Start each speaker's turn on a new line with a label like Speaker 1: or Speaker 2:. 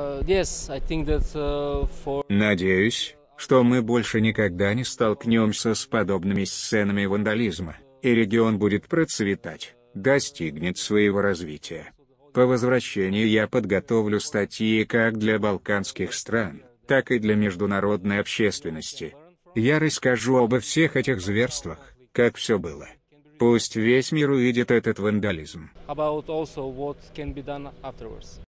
Speaker 1: Э, э,
Speaker 2: Надеюсь, что мы больше никогда не столкнемся с подобными сценами вандализма, и регион будет процветать, достигнет своего развития. По возвращении я подготовлю статьи как для балканских стран, так и для международной общественности. Я расскажу обо всех этих зверствах, как все было. Пусть весь мир увидит этот вандализм.